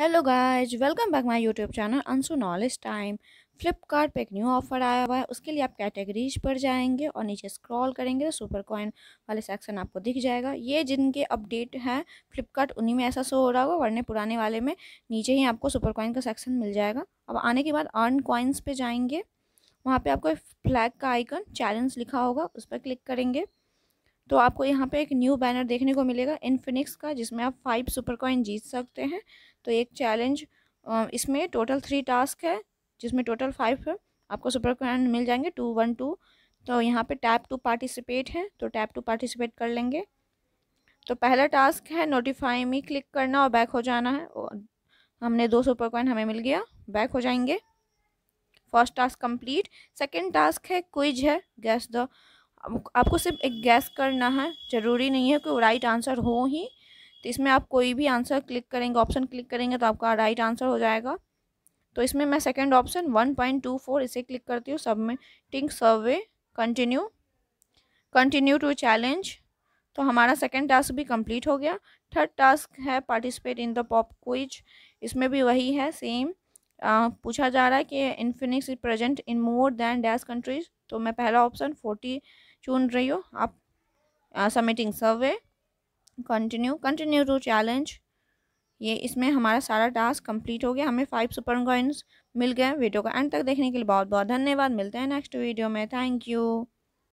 hello guys welcome back my YouTube channel Ansu knowledge time Flipkart एक new offer आया हुआ है उसके लिए आप कैटेगरीज पर जाएंगे और नीचे स्क्रॉल करेंगे तो सुपर कॉइन वाले सेक्शन आपको दिख जाएगा ये जिनके अपडेट हैं फ्लिपकार्ट उन्हीं में ऐसा शो हो रहा होगा वरने पुराने वाले में नीचे ही आपको सुपर कॉइन का सेक्शन मिल जाएगा अब आने के बाद अर्न कॉइन्स पर जाएंगे वहाँ पर आपको फ्लैग का आइकन चैलेंज लिखा होगा उस पर क्लिक करेंगे तो आपको यहाँ पे एक न्यू बैनर देखने को मिलेगा इनफिनिक्स का जिसमें आप फाइव सुपर कॉइन जीत सकते हैं तो एक चैलेंज इसमें टोटल थ्री टास्क है जिसमें टोटल फाइव है आपको सुपर कॉइन मिल जाएंगे टू वन टू तो यहाँ पे टैप टू पार्टिसिपेट है तो टैप टू पार्टिसिपेट कर लेंगे तो पहला टास्क है नोटिफाई में क्लिक करना और बैक हो जाना है हमने दो सुपर कॉइन हमें मिल गया बैक हो जाएंगे first task complete second task है क्विज है गैस द आपको सिर्फ एक गैस करना है ज़रूरी नहीं है कि राइट आंसर हो ही तो इसमें आप कोई भी आंसर क्लिक करेंगे ऑप्शन क्लिक करेंगे तो आपका राइट आंसर हो जाएगा तो इसमें मैं second option one point two four इसे क्लिक करती हूँ submitting survey continue continue to challenge तो हमारा सेकेंड टास्क भी कंप्लीट हो गया थर्ड टास्क है participate in the pop quiz इसमें भी वही है सेम आ, पूछा जा रहा है कि Infinix is present in more than dash countries तो मैं पहला ऑप्शन फोर्टी चुन रही हो आप submitting survey continue continue to challenge ये इसमें हमारा सारा टास्क कंप्लीट हो गया हमें फाइव सुपर कॉइन्स मिल गए वीडियो का एंड तक देखने के लिए बहुत बहुत धन्यवाद मिलते हैं नेक्स्ट वीडियो में थैंक यू